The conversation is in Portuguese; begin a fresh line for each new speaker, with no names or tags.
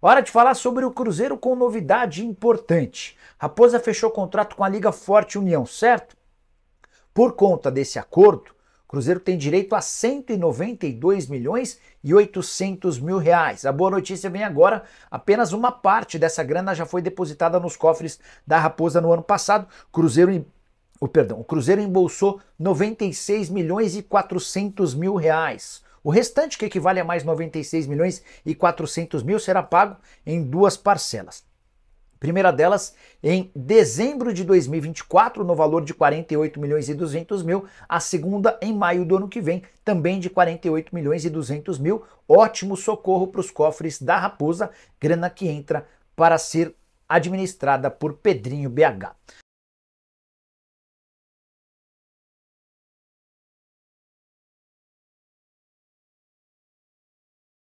Hora de falar sobre o Cruzeiro com novidade importante. Raposa fechou contrato com a Liga Forte União, certo? Por conta desse acordo, o Cruzeiro tem direito a 192 milhões e 800 mil reais. A boa notícia vem agora: apenas uma parte dessa grana já foi depositada nos cofres da Raposa no ano passado. Cruzeiro o perdão, o Cruzeiro embolsou 96 milhões e 400 mil reais. O restante, que equivale a mais 96 milhões e 400 mil, será pago em duas parcelas. Primeira delas, em dezembro de 2024, no valor de 48 milhões e 200 mil. A segunda, em maio do ano que vem, também de 48 milhões e 200 mil. Ótimo socorro para os cofres da Raposa, grana que entra para ser administrada por Pedrinho BH.